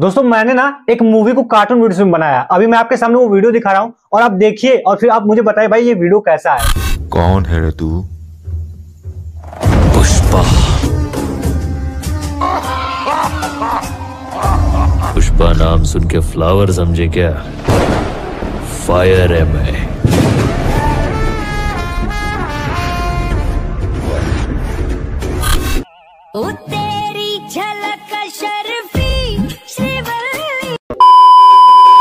दोस्तों मैंने ना एक मूवी को कार्टून वीडियो में बनाया अभी मैं आपके सामने वो वीडियो दिखा रहा हूँ और आप देखिए और फिर आप मुझे बताइए भाई ये वीडियो कैसा है कौन है रे तू पुष्पा पुष्पा नाम सुन के फ्लावर समझे क्या फायर है मैं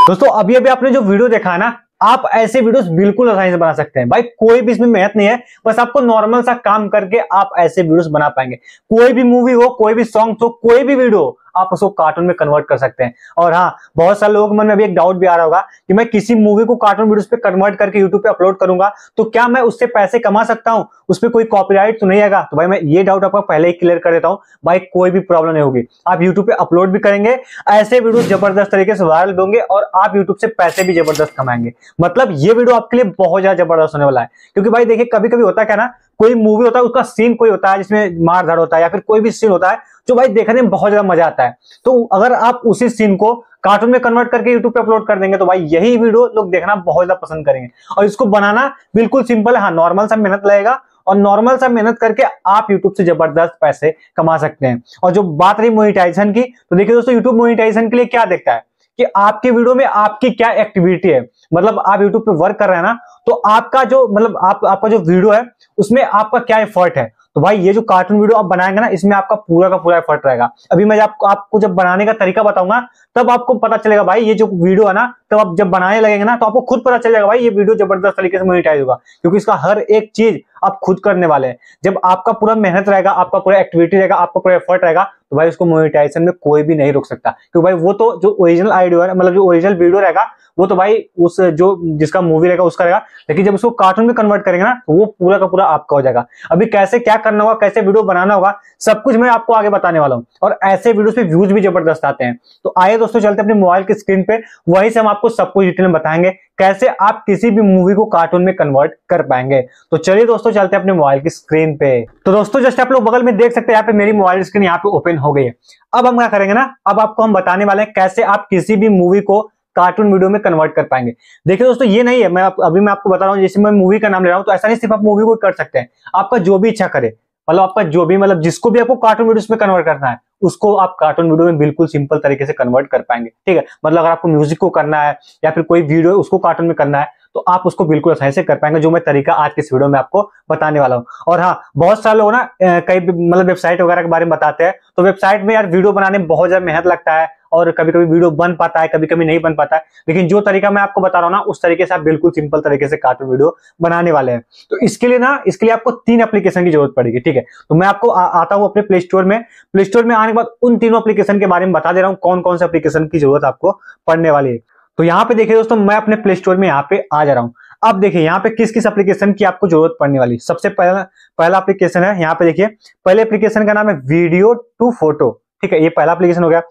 दोस्तों अभी अभी आपने जो वीडियो देखा है ना आप ऐसे वीडियोस बिल्कुल आसानी से बना सकते हैं भाई कोई भी इसमें मेहनत नहीं है बस आपको नॉर्मल सा काम करके आप ऐसे वीडियोस बना पाएंगे कोई भी मूवी हो कोई भी सॉन्ग हो कोई भी वीडियो हो आप उसको कार्टून में कन्वर्ट कर सकते हैं और हाँ बहुत सारे लोगों के मन में अभी एक डाउट भी आ रहा होगा कि मैं किसी मूवी को कार्टून वीडियो पे कन्वर्ट करके यूट्यूब पे अपलोड करूंगा तो क्या मैं उससे पैसे कमा सकता हूँ उस पर कोई कॉपीराइट तो नहीं आएगा तो भाई मैं ये डाउट आपका पहले ही क्लियर कर देता हूँ भाई कोई भी प्रॉब्लम नहीं होगी आप यूट्यूब पे अपलोड भी करेंगे ऐसे वीडियो जबरदस्त तरीके से वायरल होंगे और आप यूट्यूब से पैसे भी जबरदस्त कमाएंगे मतलब ये वीडियो आपके लिए बहुत ज्यादा जबरदस्त होने वाला है क्योंकि भाई देखिए कभी कभी होता क्या ना कोई मूवी होता है उसका सीन कोई होता है जिसमें मार धड़ होता है या फिर कोई भी सीन होता है जो भाई देखने में बहुत ज्यादा मजा आता है तो अगर आप उसी सीन को कार्टून में कन्वर्ट करके यूट्यूब पे अपलोड कर देंगे तो भाई यही वीडियो लोग देखना बहुत ज्यादा पसंद करेंगे और इसको बनाना बिल्कुल सिंपल है हाँ नॉर्मल सा मेहनत लगेगा और नॉर्मल सा मेहनत करके आप यूट्यूब से जबरदस्त पैसे कमा सकते हैं और जो बात रही मोनिटाइजेशन की तो देखिए दोस्तों यूट्यूब मोनिटाइजेशन के लिए क्या देखता है कि आपके वीडियो में आपकी क्या एक्टिविटी है मतलब आप यूट्यूब पे वर्क कर रहे हैं ना तो आपका जो मतलब आप आपका जो वीडियो है उसमें आपका क्या एफर्ट है तो भाई ये जो कार्टून वीडियो आप बनाएंगे ना इसमें आपका पूरा का पूरा एफर्ट रहेगा अभी मैं आपको आपको जब बनाने का तरीका बताऊंगा तब आपको पता चलेगा भाई ये जो वीडियो है ना तब आप जब बनाने लगेंगे ना तो आपको खुद पता चलेगा भाई ये वीडियो जबरदस्त तरीके से मोनिटाइज होगा क्योंकि इसका हर एक चीज आप खुद करने वाले हैं जब आपका पूरा मेहनत रहेगा आपका पूरा एक्टिविटी रहेगा आपका पूरा एफर्ट रहेगा तो भाई उसको मोनिटाइजेशन में कोई भी नहीं रोक सकता क्योंकि भाई वो तो जो ओरिजिनल आइडियो है मतलब जो ओरिजिनल वीडियो रहेगा वो तो भाई उस जो जिसका मूवी रहेगा उसका रहेगा लेकिन जब उसको कार्टून में कन्वर्ट करेंगे ना तो वो पूरा का पूरा आपका हो जाएगा अभी कैसे क्या करना होगा कैसे वीडियो बनाना होगा सब कुछ मैं आपको आगे बताने वाला हूँ और ऐसे वीडियो पे व्यूज भी जबरदस्त आते हैं तो आइए दोस्तों चलते अपने मोबाइल की स्क्रीन पे वहीं से हम आपको सब कुछ डिटेल में बताएंगे कैसे आप किसी भी मूवी को कार्टून में कन्वर्ट कर पाएंगे तो चलिए दोस्तों चलते हैं अपने मोबाइल की स्क्रीन पे तो दोस्तों जस्ट आप लोग बगल में देख सकते हैं यहाँ पे मेरी मोबाइल स्क्रीन यहाँ पे ओपन हो गई है अब हम क्या करेंगे ना अब आपको हम बताने वाले हैं कैसे आप किसी भी मूवी को कार्टून वीडियो में कन्वर्ट कर पाएंगे देखिए दोस्तों ये नहीं है मैं अभी मैं आपको बता रहा हूँ जैसे मैं मूवी का नाम ले रहा हूँ तो ऐसा नहीं सिर्फ आप मूवी को कर सकते हैं आपका जो भी इच्छा करे मतलब आपका जो भी मतलब जिसको भी आपको कार्टून वीडियो में कन्वर्ट करना है उसको आप कार्टून वीडियो में बिल्कुल सिंपल तरीके से कन्वर्ट कर पाएंगे ठीक है मतलब अगर आपको म्यूजिक को करना है या फिर कोई वीडियो उसको कार्टून में करना है तो आप उसको बिल्कुल आसानी से कर पाएंगे जो मैं तरीका आज के इस वीडियो में आपको बताने वाला हूँ और हाँ बहुत सारे लोग ना कई मतलब वेबसाइट वगैरह के बारे में बताते हैं तो वेबसाइट में यार वीडियो बनाने में बहुत ज्यादा मेहनत लगता है और कभी कभी वीडियो बन पाता है कभी कभी नहीं बन पाता है लेकिन जो तरीका मैं आपको बता रहा हूँ ना उस तरीके से आप बिल्कुल सिंपल तरीके से कार्टून वीडियो बनाने वाले हैं तो इसके लिए ना इसके लिए आपको तीन एप्लीकेशन की जरूरत पड़ेगी ठीक है तो मैं आपको आ, आता हूँ अपने प्ले स्टोर में प्ले स्टोर में आने के बाद उन तीनों एप्लीकेशन के बारे में बता दे रहा हूँ कौन कौन से एप्लीकेशन की जरूरत आपको पड़ने वाली है तो यहाँ पे देखिए दोस्तों मैं अपने प्ले स्टोर में यहाँ पे आ जा रहा हूँ अब देखिए यहाँ पे किस किस एप्लीकेशन की आपको जरूरत पड़ने वाली सबसे पहला पहला एप्लीकेशन है यहाँ पे देखिए पहले एप्लीकेशन का नाम है वीडियो टू फोटो ठीक है ये पहला एप्लीकेशन हो गया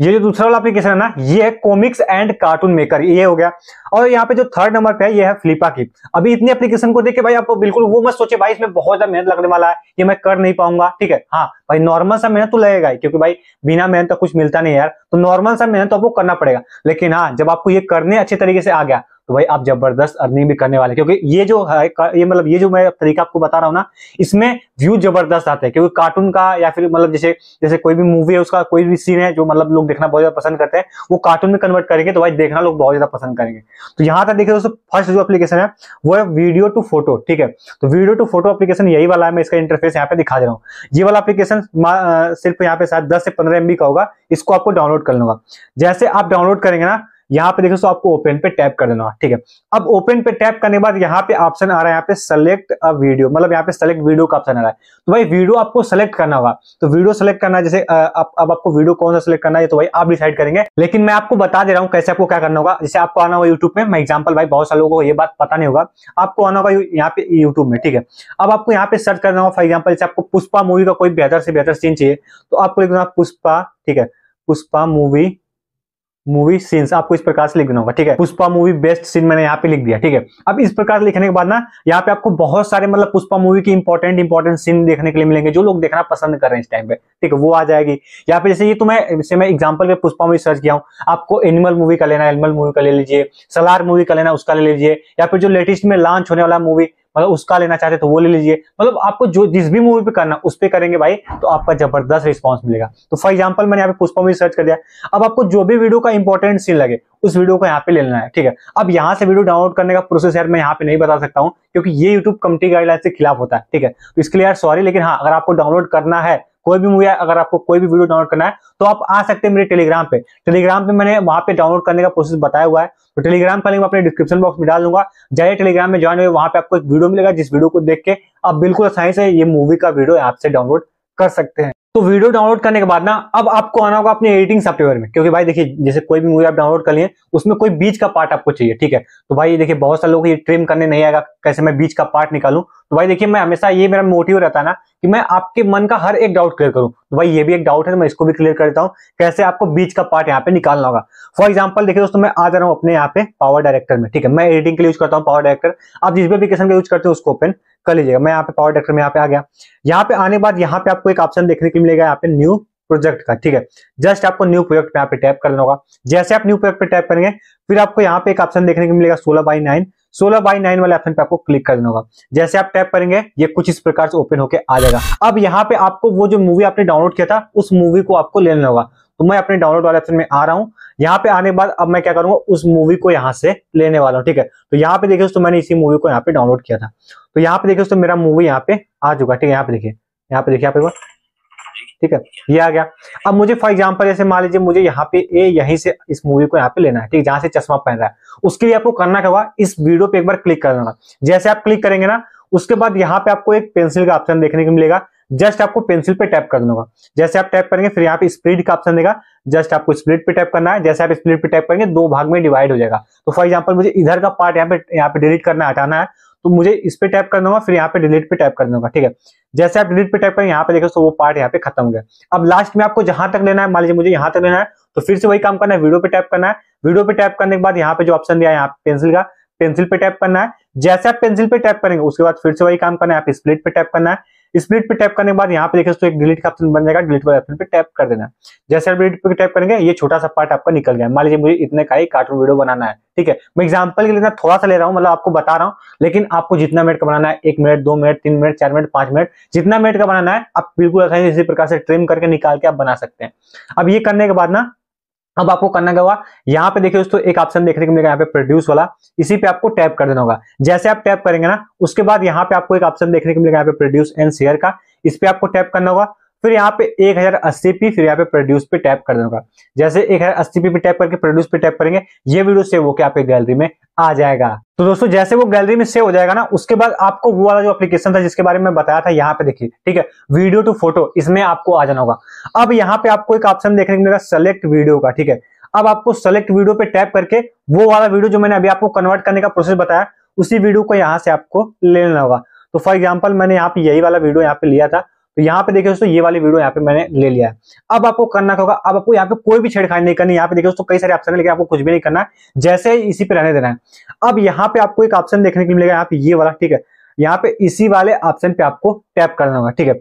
ये जो दूसरा वाला एप्लीकेशन है ना ये है कॉमिक्स एंड कार्टून मेकर ये हो गया और यहाँ पे जो थर्ड नंबर पे है ये है फ्लिपा की अभी इतनी एप्लीकेशन को देखे भाई आपको तो बिल्कुल वो मत सोचे भाई इसमें बहुत ज्यादा मेहनत लगने वाला है ये मैं कर नहीं पाऊंगा ठीक है हाँ भाई नॉर्मल सा मेहनत तो लगेगा ही क्योंकि भाई बिना मेहनत का कुछ मिलता नहीं यार तो नॉर्मल सा मेहनत तो आपको करना पड़ेगा लेकिन हाँ जब आपको ये करने अच्छे तरीके से आ गया तो भाई आप जबरदस्त अर्निंग भी करने वाले क्योंकि ये जो है ये मतलब ये जो मैं तरीका आपको बता रहा हूँ ना इसमें व्यू जबरदस्त आते हैं क्योंकि कार्टून का या फिर मतलब जैसे जैसे कोई भी मूवी है उसका कोई भी सीन है जो मतलब लोग देखना बहुत ज्यादा पसंद करते हैं वो कार्टून में कन्वर्ट करेंगे तो भाई देखना लोग बहुत ज्यादा पसंद करेंगे तो यहाँ तक देखिए दोस्तों फर्स्ट जो अपलीकेशन है वो है वीडियो टू फोटो ठीक है तो वीडियो टू फोटो अपलीकेशन यही वाला है मैं इसका इंटरफेस यहाँ पे दिखा दे रहा हूँ ये वाला एप्लीकेशन सिर्फ यहाँ पे शायद दस से पंद्रह एमबी का होगा इसको आपको डाउनलोड कर लूंगा जैसे आप डाउनलोड करेंगे ना यहाँ पे देखो आपको ओपन पे टैप कर देना ठीक है अब ओपन पे टैप करने के बाद यहाँ पे ऑप्शन आ रहा है यहाँ पे सेलेक्ट अ वीडियो मतलब यहाँ पे सेलेक्ट वीडियो का ऑप्शन आ रहा है तो भाई वीडियो आपको सेलेक्ट करना होगा तो वीडियो सेलेक्ट करना जैसे आप, अब आपको वीडियो कौन सा सेलेक्ट करना है तो भाई आप डिसाइड करेंगे लेकिन मैं आपको बता दे रहा हूँ कैसे आपको क्या करना होगा जैसे आपको आना होगा यूट्यूब में मैं एग्जाम्पल भाई बहुत सारे लोगों को ये बात पता नहीं होगा आपको आना होगा यहाँ पे यूट्यूब में ठीक है अब आपको यहाँ पे सर्च करना होगा फॉर एग्जाम्पल जैसे आपको पुष्पा मूवी का कोई बेहतर से बेहतर सीन चाहिए तो आपको लिखना पुष्पा ठीक है पुष्पा मूवी मूवी सीन्स आपको इस प्रकार से लिख देना होगा ठीक है पुष्पा मूवी बेस्ट सीन मैंने यहाँ पे लिख दिया ठीक है अब इस प्रकार से लिखने के बाद ना यहाँ पे आपको बहुत सारे मतलब पुष्पा मूवी के इंपॉर्टेंट इंपॉर्टेंट सीन देखने के लिए मिलेंगे जो लोग देखना पसंद कर रहे हैं इस टाइम पे ठीक है वो आ जाएगी यहाँ पे जैसे ये तो मैं जैसे मैं एग्जाम्पल के पुष्पा मूवी सर्च किया हूँ आपको एनिमल मूवी का लेना एनिमल मूवी का ले लीजिए सलार मूवी का लेना उसका ले लीजिए या फिर जो लेटेस्ट में लॉन्च होने वाला मूवी मतलब उसका लेना चाहते तो वो ले लीजिए मतलब आपको जो जिस भी मूवी पे करना उस पर करेंगे भाई तो आपका जबरदस्त रिस्पॉन्स मिलेगा तो फॉर एग्जाम्पल मैंने यहाँ पे पुष्पा मूवी सर्च कर दिया अब आपको जो भी वीडियो का इंपॉर्टेंट सीन लगे उस वीडियो को यहाँ पे लेना है ठीक है अब यहाँ से वीडियो डाउनलोड करने का प्रोसेस यार मैं यहाँ पे नहीं बता सकता हूँ क्योंकि ये यूट्यूब कमिटी गाइडलाइन के खिलाफ होता है ठीक है तो इसके लिए यार सॉरी लेकिन हाँ अगर आपको डाउनलोड करना है कोई भी मूवी अगर आपको कोई भी वीडियो डाउनलोड करना है तो आप आ सकते हैं मेरे टेलीग्राम पे टेलीग्राम पे मैंने वहां पे डाउनलोड करने का प्रोसेस बताया हुआ है तो टेलीग्राम का लिंक मैं अपने डिस्क्रिप्शन बॉक्स में डाल दूंगा जाइए टेलीग्राम में ज्वाइन हुए वहां पर आपको एक वीडियो मिलेगा जिस वीडियो को देख के आप बिल्कुल आसानी से ये मूवी का वीडियो आपसे डाउनलोड कर सकते हैं तो वीडियो डाउनलोड करने के बाद ना अब आपको आना होगा अपने एडिटिंग सॉफ्टवेयर में क्योंकि भाई देखिए जैसे कोई भी मूवी आप डाउनलोड कर लिए उसमें कोई बीच का पार्ट आपको चाहिए ठीक है तो भाई देखिए बहुत सारे लोग ये ट्रिम करने नहीं आएगा कैसे मैं बीच का पार्ट निकालूं तो भाई देखिए मैं हमेशा ये मेरा मोटिव रहता है ना कि मैं आपके मन का हर एक डाउट क्लियर करूं तो भाई ये भी एक डाउट है तो मैं इसको भी क्लियर करता हूँ कैसे आपको बीच का पार्ट यहाँ पे निकालना होगा फॉर एग्जाम्पल देखिए दोस्तों मैं आ जा रहा हूँ अपने यहाँ पे पावर डायरेक्टर में ठीक है मैं एडिटिंग के लिए यूज करता हूँ पावर डायरेक्टर आप जिस भी एप्लीकेशन का यूज करते हो उसको ओपन कर लीजिएगा मैं यहाँ पे पावर डायरेक्टर में यहाँ पे आ गया यहाँ पे आने के बाद यहाँ पे आपको एक ऑप्शन देखने को मिलेगा यहाँ पे न्यू प्रोजेक्ट का ठीक है जस्ट आपको न्यू प्रोजेक्ट पे यहाँ पे टैप करना होगा जैसे आप न्यू प्रोजेक्ट पे टैप करेंगे फिर आपको यहाँ पे एक ऑप्शन देखने को मिलेगा सोलह बाई नाइन सोलह बाई नाइन वाले ऑप्शन पे आपको क्लिक करना होगा जैसे आप टैप करेंगे ये कुछ इस प्रकार से ओपन होकर आ जाएगा अब यहाँ पे आपको वो जो मूवी आपने डाउनलोड किया था उस मूवी को आपको लेना होगा तो मैं अपने डाउनलोड वाले ऑप्शन में आ रहा हूँ यहाँ पे आने के बाद अब मैं क्या करूंगा उस मूवी को यहाँ से लेने वाला हूँ ठीक है तो यहाँ पे देखिए दोस्तों मैंने इसी मूवी को यहाँ पे डाउनलोड किया था तो यहाँ पे देखिए दोस्तों मेरा मूवी यहाँ पे आ चुका ठीक है यहाँ पे देखिए यहाँ पे देखिए आप ठीक है ये आ गया अब मुझे फॉर एग्जाम्पल जैसे मान लीजिए मुझे यहाँ पे ए यहीं से इस मूवी को यहाँ पे लेना है ठीक है जहां से चश्मा पहन रहा है उसके लिए आपको करना क्या हुआ इस वीडियो पे एक बार क्लिक करना जैसे आप क्लिक करेंगे ना उसके बाद यहाँ पे आपको एक पेंसिल का ऑप्शन देखने को मिलेगा जस्ट आपको पेंसिल पे टैप करना होगा जैसे आप टैप करेंगे फिर यहाँ पे स्प्लिट का ऑप्शन देगा जस्ट आपको स्प्लिट पे टैप करना है जैसे आप स्प्लिट पे टैप करेंगे दो भाग में डिवाइड हो जाएगा तो फॉर एग्जाम्पल मुझे इधर का पार्ट यहाँ पे यहाँ पे डिलीट करना हटाना है तो मुझे इस पे टैप करना होगा फिर यहाँ पे डिलीट पे टैप करना होगा ठीक है जैसे आप डिलीट पे टैप करें यहाँ पे देखो तो वो पार्ट यहाँ पे खत्म हो गया अब लास्ट में आपको जहां तक लेना है मान लीजिए मुझे यहाँ तक लेना है तो फिर से वही काम करना है वीडियो पे टैप करना है वीडियो पे टैप करने के बाद यहाँ पे जो ऑप्शन दिया यहाँ पेंसिल का पेंसिल पे टैप करना है जैसे आप पेंसिल पे टैप करेंगे उसके बाद फिर से वही काम करना है आप स्प्लिट पे टैप करना है स्प्लिट पे टैप करने के बाद यहाँ पे देखे तो एक डिलीट का ऑप्शन बन जाएगा डिलीट वाले ऑप्शन पे टैप कर देना जैसे आप डिलीट पे टैप करेंगे ये छोटा सा पार्ट आपका निकल गया मान लीजिए मुझे इतने का ही कार्टून वीडियो बनाना है ठीक है मैं एग्जाम्पल के लिए थोड़ा सा ले रहा हूँ मतलब आपको बता रहा हूँ लेकिन आपको जितना मिनट का बनाना है एक मिनट दो मिनट तीन मिनट चार मिनट पांच मिनट जितना मिनट का बनाना है आप बिल्कुल आसानी इसी प्रकार से ट्रिम करके निकाल के आप बना सकते हैं अब ये करने के बाद ना अब आपको करना क्या होगा यहाँ पे देखिए दोस्तों एक ऑप्शन देखने को मिलेगा यहाँ पे प्रोड्यूस वाला इसी पे आपको टैप कर देना होगा जैसे आप टैप करेंगे ना उसके बाद यहाँ पे आपको एक ऑप्शन देखने को मिलेगा यहाँ पे प्रोड्यूस एंड शेयर का इस पे आपको टैप करना होगा फिर यहाँ पे एक हजार अस्सी पी फिर यहाँ पे प्रोड्यूस पे टैप कर दूंगा जैसे एक हजार अस्सी पी पे टैप करके प्रोड्यूस पे टैप करेंगे ये वीडियो सेव होकर आपके गैलरी में आ जाएगा तो दोस्तों जैसे वो गैलरी में सेव हो जाएगा ना उसके बाद आपको वो वाला जो एप्लीकेशन था जिसके बारे में बताया था यहाँ पे देखिए ठीक है वीडियो टू फोटो इसमें आपको आ जाना होगा अब यहाँ पे आपको एक ऑप्शन देखने को मिलेगा सेलेक्ट वीडियो का ठीक है अब आपको सेलेक्ट वीडियो पे टैप करके वो वाला वीडियो जो मैंने अभी आपको कन्वर्ट करने का प्रोसेस बताया उसी वीडियो को यहाँ से आपको लेना होगा तो फॉर एग्जाम्पल मैंने यहाँ पे यही वाला वीडियो यहाँ पे लिया था तो यहाँ पे देखिए दोस्तों ये वाली वीडियो यहाँ पे मैंने ले लिया है अब आपको करना होगा अब आपको यहाँ पे कोई भी छेड़खानी नहीं करनी यहाँ पे देखिए दोस्तों कई सारे ऑप्शन है लेकिन आपको कुछ भी नहीं करना है जैसे इसी पे रहने देना है अब यहाँ पे आपको एक ऑप्शन देखने को मिलेगा यहाँ पे ये वाला ठीक है यहाँ पे इसी वाले ऑप्शन पे आपको टैप करना होगा ठीक है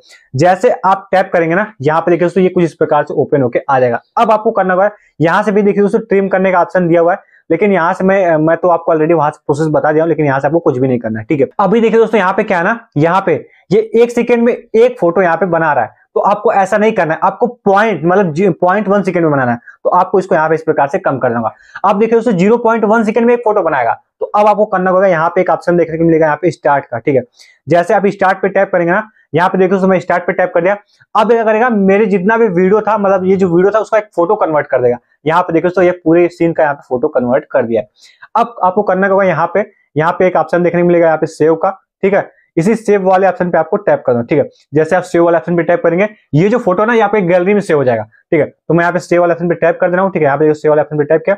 जैसे आप टैप करेंगे ना यहाँ पे देखिए दोस्तों ये कुछ इस प्रकार से ओपन होकर आ जाएगा अब आपको करना होगा यहाँ से भी देखिए दोस्तों ट्रिम करने का ऑप्शन दिया हुआ है लेकिन यहाँ से मैं मैं तो आपको ऑलरेडी वहां से प्रोसेस बता दिया हूँ लेकिन यहाँ से आपको कुछ भी नहीं करना है ठीक है अभी देखिए दोस्तों यहाँ पे क्या है ना यहाँ पे ये एक सेकेंड में एक फोटो यहाँ पे बना रहा है तो आपको ऐसा नहीं करना है आपको पॉइंट मतलब पॉइंट वन सेकेंड में बनाना है तो आपको इसको यहाँ पे इस प्रकार से कम कर दूंगा आप देखिए दोस्तों जीरो पॉइंट वन सेकेंड में एक फोटो बनाएगा तो अब आपको करना होगा यहाँ पे एक ऑप्शन देखने को मिलेगा यहाँ पे स्टार्ट का ठीक है जैसे आप स्टार्ट पे टैप करेंगे ना यहाँ पे देखो मैं स्टार्ट पे टैप कर दिया अब क्या करेगा मेरे जितना भी वीडियो था मतलब ये जो वीडियो था उसका एक फोटो कन्वर्ट कर देगा यहाँ पे देखो तो ये पूरे सीन का यहाँ पे फोटो कन्वर्ट कर दिया अब आपको करना होगा यहाँ पे यहाँ पे एक ऑप्शन देखने को मिलेगा यहाँ पे सेव का ठीक है इसी सेव वाले ऑप्शन पे आपको टैप करना ठीक है जैसे आप सेव वाले ऑप्शन पे टैप करेंगे ये जो फोटो ना यहाँ पे गैलरी में सेव हो जाएगा ठीक है तो मैं यहाँ पे सेव वाले ऑप्शन पे टैप कर दे रहा हूँ ठीक है यहाँ पे सेव वाले ऑप्शन पे टैप किया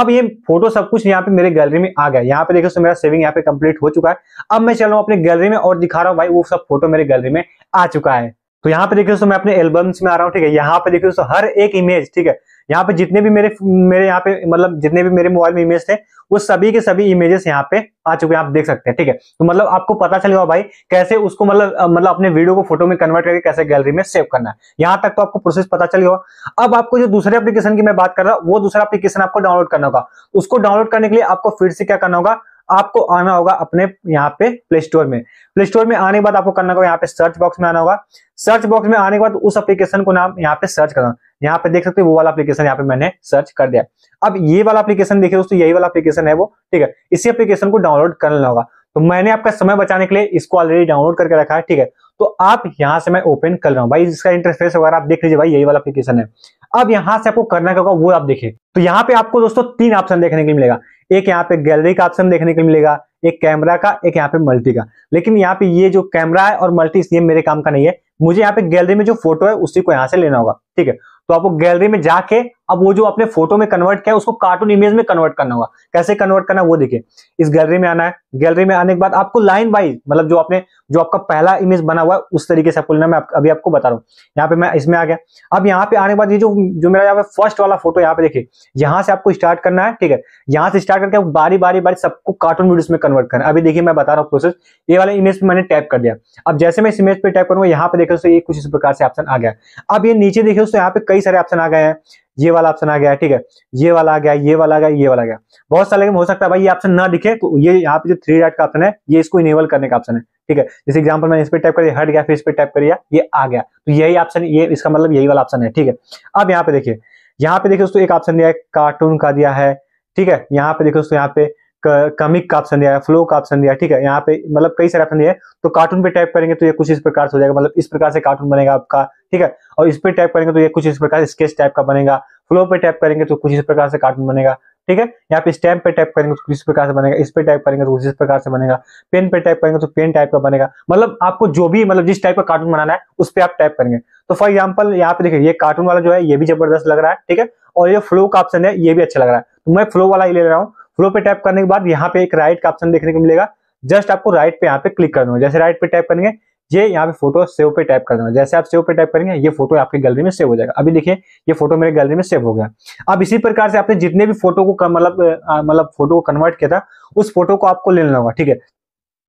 अब ये फोटो सब कुछ यहाँ पे मेरे गैलरी में आ गया यहाँ पे देखो तो मेरा सेविंग यहाँ पे कंप्लीट हो चुका है अब मैं चल रहा हूँ अपने गैलरी में और दिखा रहा हूँ भाई वो सब फोटो मेरे गैलरी में आ चुका है तो यहाँ पे देखिए दोस्तों मैं अपने एल्बम्स में आ रहा हूँ ठीक है यहाँ पे देखिए दोस्तों हर एक इमेज ठीक है यहाँ पे जितने भी मेरे मेरे यहाँ पे मतलब जितने भी मेरे मोबाइल में इमेज थे वो सभी के सभी इमेजेस यहाँ पे आ चुके हैं आप देख सकते हैं ठीक है तो मतलब आपको पता गया भाई कैसे उसको मतलब मतलब अपने वीडियो को फोटो में कन्वर्ट करके कैसे गैलरी में सेव करना है यहाँ तक तो आपको प्रोसेस पता गया अब आपको जो दूसरे एप्लीकेशन की मैं बात कर रहा हूँ वो दूसरा एप्लीकेशन आपको डाउनलोड करना होगा उसको डाउनलोड करने के लिए आपको फिर से क्या करना होगा आपको आना होगा अपने यहाँ पे प्ले स्टोर में प्ले स्टोर में आने के बाद आपको करना होगा यहाँ पे सर्च बॉक्स में आना होगा सर्च बॉक्स में आने के बाद उस एप्लीकेशन को नाम यहाँ पे सर्च करना यहाँ पे देख सकते हैं वो वाला एप्लीकेशन यहाँ पे मैंने सर्च कर दिया अब ये वाला एप्लीकेशन देखिए दोस्तों यही वाला एप्लीकेशन है वो ठीक है इसी एप्लीकेशन को डाउनलोड करना होगा तो मैंने आपका समय बचाने के लिए इसको ऑलरेडी डाउनलोड करके रखा है ठीक है तो आप यहां से मैं ओपन कर रहा हूँ भाई इसका इंटरफेस वगैरह आप देख लीजिए भाई यही वाला एप्लीकेशन है अब यहाँ से आपको करना होगा वो आप देखिए तो यहाँ पे आपको दोस्तों तीन ऑप्शन देखने के मिलेगा एक यहाँ पे गैलरी का ऑप्शन देखने के मिलेगा एक कैमरा का एक यहाँ पे मल्टी का लेकिन यहाँ पे ये जो कैमरा है और मल्टी इसलिए मेरे काम का नहीं है मुझे यहाँ पे गैलरी में जो फोटो है उसी को यहाँ से लेना होगा ठीक है तो आपको गैलरी में जाके अब वो जो आपने फोटो में कन्वर्ट किया उसको कार्टून इमेज में कन्वर्ट करना होगा कैसे कन्वर्ट करना वो देखिए इस गैलरी में आना है गैलरी में आने के बाद आपको लाइन वाइज मतलब जो आपने जो आपका पहला इमेज बना हुआ है उस तरीके से आपको लेना मैं अभी आपको बता रहा हूँ यहाँ पे मैं इसमें आ गया अब यहाँ पे आने के बाद ये जो जो मेरा यहाँ पे फर्स्ट वाला फोटो यहाँ पे देखिए यहाँ से आपको स्टार्ट करना है ठीक है यहाँ से स्टार्ट करके बारी बारी बारी सबको कार्टून वीडियो में कन्वर्ट करना अभी देखिए मैं बता रहा हूँ प्रोसेस ये वाला इमेज पे मैंने टैप कर दिया अब जैसे मैं इस इमेज पे टैप करूंगा यहाँ पे देखो तो ये कुछ इस प्रकार से ऑप्शन आ गया अब ये नीचे देखिए दोस्तों यहाँ पे कई सारे ऑप्शन आ गए हैं ये वाला ऑप्शन आ गया ठीक है ये वाला आ गया ये वाला आ गया ये वाला आ गया बहुत सारे हो सकता है भाई ये ऑप्शन ना दिखे तो ये यहाँ पे जो थ्री डॉट का ऑप्शन है ये इसको इनेबल करने का ऑप्शन है ठीक है जैसे एग्जाम्पल मैंने इस पर टाइप करिए हट गया फिर इस पर टाइप करिए ये आ गया तो यही ऑप्शन ये इसका मतलब यही वाला ऑप्शन है ठीक है अब यहाँ पे देखिए यहाँ पे देखिए दोस्तों एक ऑप्शन दिया है कार्टून का दिया है ठीक है यहाँ पे देखिए दोस्तों यहाँ पे कमिक का ऑप्शन दिया है फ्लो का ऑप्शन दिया है ठीक है यहाँ पे मतलब कई सारे ऑप्शन दिए तो कार्टून पे टाइप करेंगे तो ये कुछ इस प्रकार से हो जाएगा मतलब इस प्रकार से कार्टून बनेगा आपका ठीक है और इस पर टाइप करेंगे तो ये कुछ इस प्रकार से स्केच टाइप का बनेगा फ्लो पे टाइप करेंगे तो कुछ इस प्रकार से कार्टून बनेगा ठीक है यहाँ पे स्टैम्प पे टाइप करेंगे तो किस प्रकार से बनेगा इस पे टाइप करेंगे तो उस प्रकार से बनेगा पेन पे टाइप करेंगे तो पेन टाइप का बनेगा मतलब आपको जो भी मतलब जिस टाइप का कार्टून बनाना है उस पर आप टाइप करेंगे तो फॉर एग्जाम्पल यहाँ पे देखिए ये कार्टून वाला जो है ये भी जबरदस्त लग रहा है ठीक है और ये फ्लो का ऑप्शन है ये भी अच्छा लग रहा है तो मैं फ्लो वाला ही ले रहा हूँ फ्लो पे टाइप करने के बाद यहाँ पे एक राइट का ऑप्शन देखने को मिलेगा जस्ट आपको राइट पे यहाँ पे क्लिक करना होगा जैसे राइट पे टाइप करेंगे ये यहाँ पे फोटो सेव पे टाइप करना है जैसे आप सेव पे टाइप करेंगे ये फोटो आपकी गैलरी में सेव हो जाएगा अभी देखिए ये फोटो मेरे गैलरी में सेव हो गया अब इसी प्रकार से आपने जितने भी फोटो को मतलब मतलब फोटो को कन्वर्ट किया था उस फोटो को आपको लेना होगा ठीक है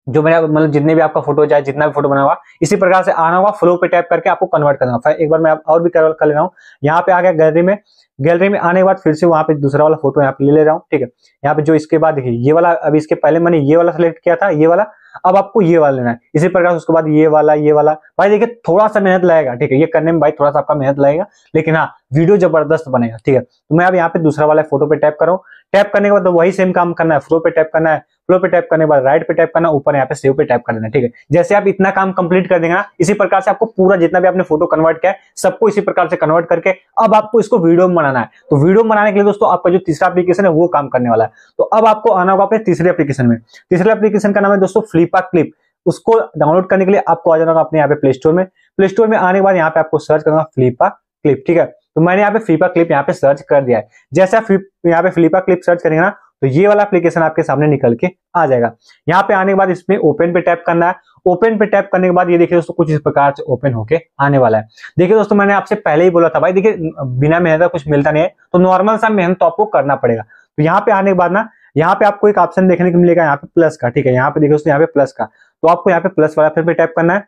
जो मेरा मतलब जितने भी आपका फोटो चाहे जितना भी फोटो बना हुआ इसी प्रकार से आना हुआ फ्लो पे टैप करके आपको कन्वर्ट करना होगा एक बार मैं और भी कर, कर ले रहा हूँ यहाँ पे आ गया गैलरी में गैलरी में आने के बाद फिर से वहाँ पे दूसरा वाला फोटो यहाँ पे ले ले रहा हूँ ठीक है यहाँ पे जो इसके बाद देखिए ये वाला अभी इसके पहले मैंने ये वाला सेलेक्ट किया था ये वाला अब आपको ये वाला लेना है इसी प्रकार उसके बाद ये वाला ये वाला भाई देखिए थोड़ा सा मेहनत लगेगा ठीक है ये करने में भाई थोड़ा सा आपका मेहनत लगेगा लेकिन हाँ वीडियो जबरदस्त बनेगा ठीक है तो मैं अब यहाँ पे दूसरा वाला फोटो पे टैप करूँ टैप करने के बाद वही सेम काम करना है फ्लो पे टैप करना है फ्लो पे टैप करने के बाद राइट पे टैप करना ऊपर यहाँ पे सेव पे टैप करना है ठीक है जैसे आप इतना काम कंप्लीट कर देंगे ना इसी प्रकार से आपको पूरा जितना भी आपने फोटो कन्वर्ट किया है सबको इसी प्रकार से कन्वर्ट करके अब आपको इसको वीडियो में बनाना है तो वीडियो बनाने के लिए दोस्तों आपका जो तीसरा एप्लीकेशन है वो काम करने वाला है तो अब आपको आना होगा अपने तीसरे एप्लीकेशन में तीसरे एप्लीकेशन का नाम है दोस्तों फ्लिपा क्लिप उसको डाउनलोड करने के लिए आपको आ जाना होगा अपने यहाँ पे प्ले स्टोर में प्ले स्टोर में आने के बाद यहाँ पे आपको सर्च करना फ्लिपा क्लिप ठीक है तो मैंने यहाँ पे फ्लिपा क्लिप यहाँ पे सर्च कर दिया है जैसे आप यहाँ पे फ्लिपा क्लिप सर्च करेंगे ना तो ये वाला एप्लीकेशन आपके सामने निकल के आ जाएगा यहाँ पे आने के बाद इसमें ओपन पे टैप करना है ओपन पे टैप करने के बाद ये देखिए दोस्तों कुछ इस प्रकार से ओपन होके आने वाला है देखिए दोस्तों मैंने आपसे पहले ही बोला था भाई देखिए बिना मेहनत का कुछ मिलता नहीं है तो नॉर्मल सा मेहनत तो आपको करना पड़ेगा तो यहाँ पे आने के बाद ना यहाँ पे आपको एक ऑप्शन देखने को मिलेगा यहाँ पे प्लस का ठीक है यहाँ पे देखिए दोस्तों यहाँ पे प्लस का तो आपको यहाँ पे प्लस वाला फिर पे टैप करना है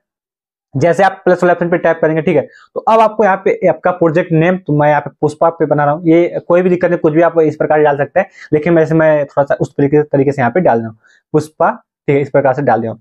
जैसे आप प्लस वाले ऑप्शन पे टाइप करेंगे ठीक है तो अब आपको यहाँ पे आपका प्रोजेक्ट नेम तो मैं यहाँ पे पुष्पा पे बना रहा हूँ ये कोई भी दिक्कत नहीं कुछ भी आप इस प्रकार डाल सकते हैं लेकिन वैसे मैं थोड़ा सा उस तरीके तरीके से यहाँ पे डाल रहा हूँ पुष्पा ठीक है इस प्रकार से डाल दिया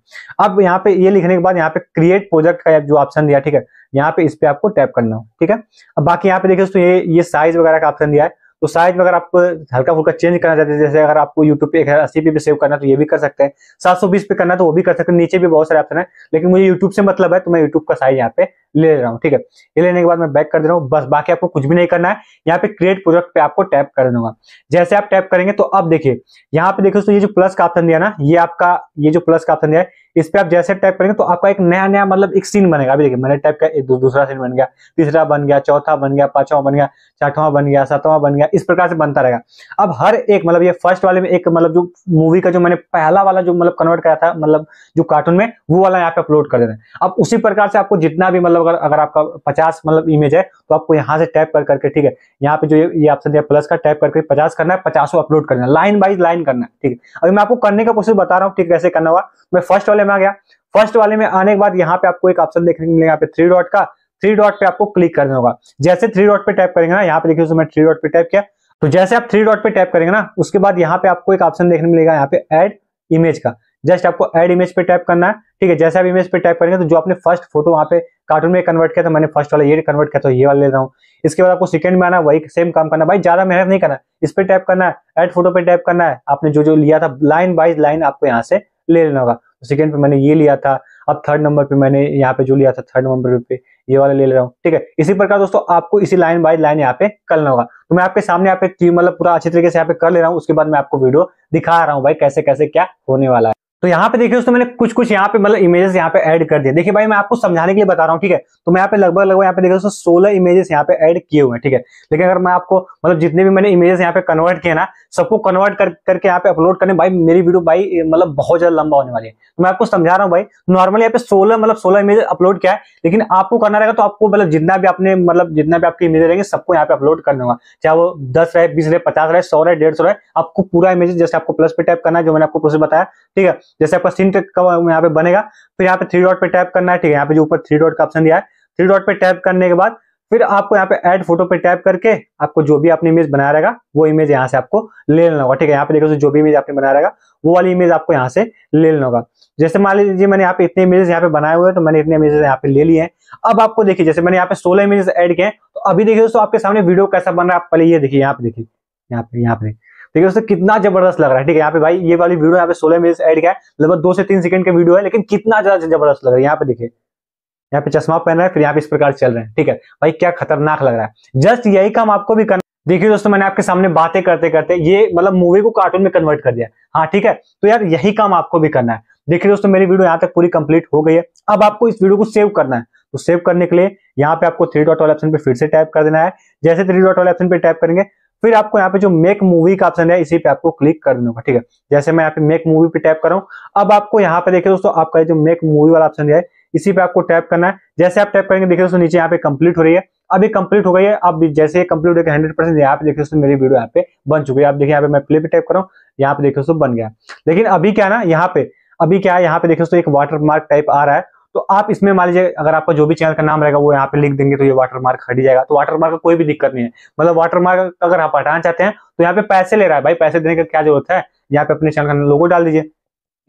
अब यहाँ पे ये लिखने के बाद यहाँ पे क्रिएट प्रोजेक्ट का जो ऑप्शन दिया ठीक है यहाँ पे इस पे आपको टैप करना हो ठीक है अब बाकी यहाँ पे देखिए दोस्तों ये ये साइज वगैरह का ऑप्शन दिया है तो साइज में अगर आप हल्का फुल्का चेंज करना चाहते हैं जैसे अगर आपको यूट्यूब पे एक हजार अस्सी पे सेव करना तो ये भी कर सकते हैं सात सौ बीस पे करना तो वो भी कर सकते हैं नीचे भी बहुत सारे ऑप्शन है लेकिन मुझे यूट्यूब से मतलब है तो मैं यूट्यूब का साइज यहाँ पे ले रहा हूँ ठीक है ये लेने के बाद मैं बैक कर दे रहा हूँ बस बाकी आपको कुछ भी नहीं करना है यहाँ पे क्रिएट प्रोडक्ट पे आपको टैप कर दूंगा जैसे आप टैप करेंगे तो अब देखिए यहाँ पे देखो तो ये जो प्लस का ऑप्शन दिया ना ये आपका ये जो प्लस का ऑप्शन दिया है इस पर आप जैसे टैप करेंगे तो आपका एक नया नया मतलब एक सीन बनेगा अभी देखिए मैंने टैप किया दूसरा सीन बन गया तीसरा बन गया चौथा बन गया पांचवा बन गया छठवां बन गया सातवां बन गया इस प्रकार से बनता रहेगा अब हर एक मतलब ये फर्स्ट वाले में एक मतलब जो मूवी का जो मैंने पहला वाला जो मतलब कन्वर्ट कराया था मतलब जो कार्टून में वो वाला यहाँ पे अपलोड कर देना है अब उसी प्रकार से आपको जितना भी मतलब अगर अगर आपका पचास मतलब इमेज है तो आपको यहाँ से टैप कर करके ठीक है यहाँ पे जो ये ऑप्शन दिया प्लस का टैप करके पचास करना है पचासों अपलोड करना है लाइन बाई लाइन करना है ठीक है अभी मैं आपको करने का कोशिश बता रहा हूँ ठीक कैसे करना हुआ मैं फर्स्ट वाले में आ गया फर्स्ट वाले में आने के बाद यहाँ पे आपको एक ऑप्शन देखने को मिलेगा यहाँ पे थ्री डॉट का थ्री डॉट पे आपको क्लिक करना होगा जैसे थ्री डॉट पे टाइप करेंगे ना यहाँ पे देखिए मैं थ्री डॉट पे टाइप किया तो जैसे आप थ्री डॉट पे टाइप करेंगे ना उसके बाद यहाँ पे आपको एक ऑप्शन देखने मिलेगा यहाँ पे एड इमेज का जस्ट आपको एड इमेज पे टाइप करना है ठीक है जैसे आप इमेज पे टाइप करेंगे तो जो आपने फर्स्ट फोटो वहाँ पे कार्टून में कन्वर्ट किया था मैंने फर्स्ट वाला ये कन्वर्ट किया तो ये वाला ले रहा हूँ इसके बाद आपको सेकंड में आना वही सेम काम करना भाई ज्यादा मेहनत नहीं करना इस पर टाइप करना है एड फोटो पे टाइप करना है आपने जो जो लिया था लाइन बाइज लाइन आपको यहाँ से ले लेना होगा सेकंड तो पे मैंने ये लिया था अब थर्ड नंबर पे मैंने यहाँ पे जो लिया था थर्ड नंबर पे ये वाला ले ले रहा हूँ ठीक है इसी प्रकार दोस्तों आपको इसी लाइन बाय लाइन यहाँ पे करना होगा तो मैं आपके सामने यहाँ पे मतलब पूरा अच्छे तरीके से यहाँ पे कर ले रहा हूँ उसके बाद मैं आपको वीडियो दिखा रहा हूँ भाई कैसे कैसे क्या होने वाला है तो यहाँ पे देखिए दोस्तों मैंने कुछ कुछ यहाँ पे मतलब इमेजेस यहाँ पे ऐड कर दिए देखिए भाई मैं आपको समझाने के लिए बता रहा हूँ ठीक है तो मैं यहाँ पे लगभग लगभग यहाँ पे देखिए दोस्तों सोलह इमेजेस यहाँ पे ऐड किए हुए हैं ठीक है लेकिन अगर मैं आपको मतलब जितने भी मैंने इमेजेस यहाँ पे कन्वर्ट किए ना सबको कन्वर्ट कर, करके यहाँ पे अपलोड करने भाई मेरी वीडियो भाई मतलब बहुत ज्यादा लंबा होने वाली है तो मैं आपको समझा रहा हूँ भाई नॉर्मली यहाँ पे सोलह मतलब सोलह इमेज अपलोड किया है लेकिन आपको करना रहेगा तो आपको मतलब जितना भी आपने मतलब जितना भी आपकी इमेज रहेंगे सबको यहाँ पे अपलोड करना होगा चाहे वो दस रहे बीस रहे पचास रहे सौ रहे डेढ़ सौ रहे आपको पूरा इमेज जैसे आपको प्लस पे टाइप करना है जो मैंने आपको प्रोसेस बताया ठीक है जैसे आपका सिंट यहाँ पे बनेगा फिर यहाँ पे थ्री डॉट पे टैप करना है ठीक है यहाँ पे जो ऊपर थ्री डॉट का ऑप्शन दिया है थ्री डॉट पे टैप करने के बाद फिर आपको यहाँ पे एड फोटो पे टैप करके आपको जो भी आपने इमेज बनाया रहेगा वो इमेज यहाँ से आपको ले लेना होगा ठीक है यहाँ पे देखो जो भी इमेज आपने बनाया रहेगा वो वाली इमेज आपको यहाँ से ले लेना होगा जैसे मान लीजिए मैंने यहाँ पे इतने इमेजेस यहाँ पे बनाए हुए हैं तो मैंने इतने इमेजेस यहाँ पे ले लिए हैं अब आपको देखिए जैसे मैंने यहाँ पे सोलह इमेजेस ऐड किए हैं तो अभी देखिए दोस्तों आपके सामने वीडियो कैसा बन रहा है आप पहले ये देखिए यहाँ पे देखिए यहाँ पे यहाँ पे ठीक है दोस्तों कितना जबरदस्त लग रहा है ठीक है यहाँ पे भाई ये वाली वीडियो यहाँ पे सोलह मिनट एड किया है लगभग दो से तीन सेकंड का वीडियो है लेकिन कितना ज्यादा जबरदस्त लग रहा है यहाँ पे देखिए यहाँ पे चश्मा पहन रहा है फिर यहाँ पे इस प्रकार चल रहे हैं ठीक है भाई क्या खतरनाक लग रहा है जस्ट यही काम आपको भी करना देखिए दोस्तों मैंने आपके सामने बातें करते करते ये मतलब मूवी को कार्टून में कन्वर्ट कर दिया हाँ ठीक है तो यार यही काम आपको भी करना है देखिए दोस्तों मेरी वीडियो यहाँ तक पूरी कंप्लीट हो गई है अब आपको इस वीडियो को सेव करना है तो सेव करने के लिए यहाँ पे आपको थ्री डॉट वाले ऑप्शन पे फिर से टाइप कर देना है जैसे थ्री डॉट वाले ऑप्शन पे टाइप करेंगे फिर आपको यहाँ पे जो मेक मूवी का ऑप्शन है इसी पे आपको क्लिक कर देना होगा ठीक है जैसे मैं यहाँ पे मेक मूवी पे टैप कर रहा हूँ अब आपको यहाँ पे देखिए दोस्तों आपका जो मेक मूवी वाला ऑप्शन है इसी पे आपको टैप करना है जैसे आप टैप करेंगे देखिए दोस्तों नीचे यहाँ पे कंप्लीट हो रही है अभी कंप्लीट हो गई है अब जैसे ये कंप्लीट होगा हंड्रेड परसेंट यहाँ पे देखिए दोस्तों मेरी वीडियो यहाँ पे बन चुकी है आप देखिए यहाँ पे मैं प्ले पे टैप कर रहा हूँ यहाँ पे देखिए दोस्तों बन गया लेकिन अभी क्या ना यहाँ पे अभी क्या है यहाँ पे देखिए दोस्तों एक वाटर मार्क टाइप आ रहा है तो आप इसमें मान लीजिए अगर आपका जो भी चैनल का नाम रहेगा वो यहाँ पे लिख देंगे तो ये वाटर मार्क हट जाएगा तो वाटर मार्क का कोई भी दिक्कत नहीं है मतलब वाटर मार्क अगर आप हटाना चाहते हैं तो यहाँ पे पैसे ले रहा है भाई पैसे देने का क्या जरूरत है यहाँ पे अपने चैनल का लोगो डाल दीजिए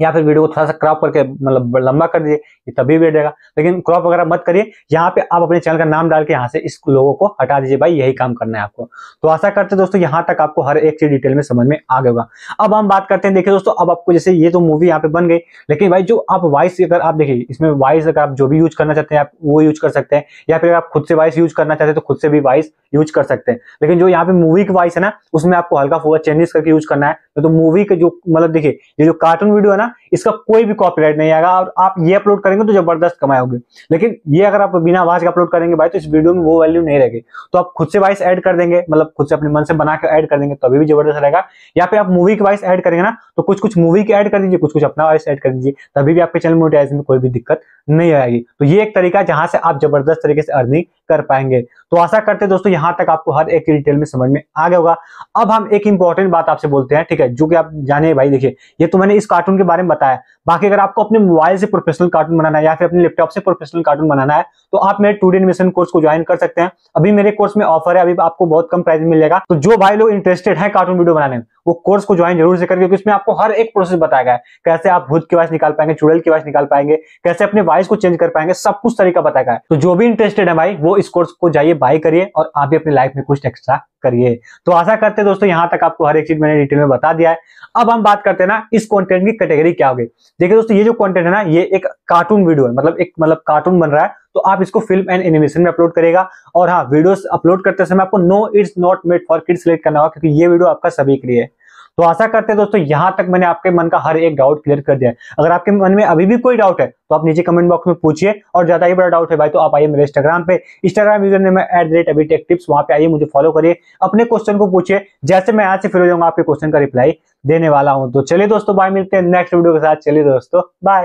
या फिर वीडियो को थोड़ा सा क्रॉप करके मतलब लंबा कर दीजिए ये तभी भी देगा लेकिन क्रॉप वगैरह मत करिए यहाँ पे आप अपने चैनल का नाम डाल के यहाँ से इस लोगों को हटा दीजिए भाई यही काम करना है आपको तो आशा करते हैं दोस्तों यहाँ तक आपको हर एक चीज डिटेल में समझ में आ गया होगा अब हम बात करते हैं देखिए दोस्तों अब आपको जैसे ये तो मूवी यहाँ पे बन गई लेकिन भाई जो आप वॉइस अगर आप देखिए इसमें वॉइस अगर आप जो भी यूज करना चाहते हैं आप वो यूज कर सकते हैं या फिर आप खुद से वॉइस यूज करना चाहते हैं तो खुद से भी वॉइस यूज कर सकते हैं लेकिन जो यहाँ पे मूवी की वॉइस है ना उसमें आपको हल्का फुल्का चेंजेस करके यूज करना है तो मूवी के जो मतलब देखिए ये जो कार्टून वीडियो है ना करना इसका कोई भी कॉपीराइट नहीं आएगा और आप ये अपलोड करेंगे तो जबरदस्त कमाओगे लेकिन ये अगर आप बिना आवाज का अपलोड करेंगे भाई तो इस वीडियो में वो वैल्यू नहीं रहेगी तो आप खुद से वॉइस ऐड कर देंगे मतलब खुद से अपने मन से बना के ऐड कर देंगे तभी भी जबरदस्त रहेगा या फिर आप मूवी की वॉइस एड करेंगे ना तो कुछ कुछ मूवी की एड कर दीजिए कुछ कुछ अपना वॉइस एड कर दीजिए तभी भी आपके चैनल मोटिवाइज में कोई भी दिक्कत नहीं आएगी तो ये एक तरीका जहां से आप जबरदस्त तरीके से अर्निंग कर पाएंगे तो आशा करते हैं दोस्तों यहां तक आपको हर एक डिटेल में समझ में आ गया होगा अब हम एक इंपॉर्टेंट बात आपसे बोलते हैं ठीक है जो कि आप जाने भाई देखिए ये तो मैंने इस कार्टून के बारे में बताया बाकी अगर आपको अपने मोबाइल से प्रोफेशनल कार्टून बनाना है या फिर अपने लैपटॉप से प्रोफेशनल कार्टून बनाना है तो आप मेरे टू एनिमेशन कोर्स को ज्वाइन कर सकते हैं अभी मेरे कोर्स में ऑफर है अभी आपको बहुत कम प्राइस मिलेगा तो जो भाई लोग इंटरेस्टेड है कार्टून वीडियो बनाने में वो कोर्स को ज्वाइन जरूर से करें क्योंकि उसमें आपको हर एक प्रोसेस बताया गया है कैसे आप भूत की वॉइस निकाल पाएंगे चुड़ैल की वॉइस निकाल पाएंगे कैसे अपने वॉइस को चेंज कर पाएंगे सब कुछ तरीका बताया गया है तो जो भी इंटरेस्टेड है भाई वो इस कोर्स को जाइए बाय करिए और आप भी अपनी लाइफ में कुछ एक्स्ट्रा करिए तो आशा करते हैं दोस्तों यहाँ तक आपको हर एक चीज मैंने डिटेल में बता दिया है अब हम बात करते हैं ना इस कंटेंट की कैटेगरी क्या होगी देखिए दोस्तों ये जो कंटेंट है ना ये एक कार्टून वीडियो है मतलब एक मतलब कार्टून बन रहा है तो आप इसको फिल्म एंड एनिमेशन में अपलोड करेगा और हाँ वीडियोस अपलोड करते समय आपको no it's not made for kid select करना होगा क्योंकि ये वीडियो आपका सभी के लिए है तो आशा करते हैं दोस्तों यहां तक मैंने आपके मन का हर एक डाउट क्लियर कर दिया है अगर आपके मन में अभी भी कोई डाउट है तो आप नीचे कमेंट बॉक्स में पूछिए और ज्यादा ही बड़ा डाउट है भाई तो आप आइए मेरे इंस्टाग्राम पे इंस्टाग्राम यूजर ने एट द रेट अभी टेक टिप्स वहां पे आइए मुझे फॉलो करिए अपने क्वेश्चन को पूछिए जैसे मैं आज से फिर हो जाऊंगा आपके क्वेश्चन का रिप्लाई देने वाला हूँ तो चलिए दोस्तों बाय मिलते हैं नेक्स्ट वीडियो के साथ चलिए दोस्तों बाय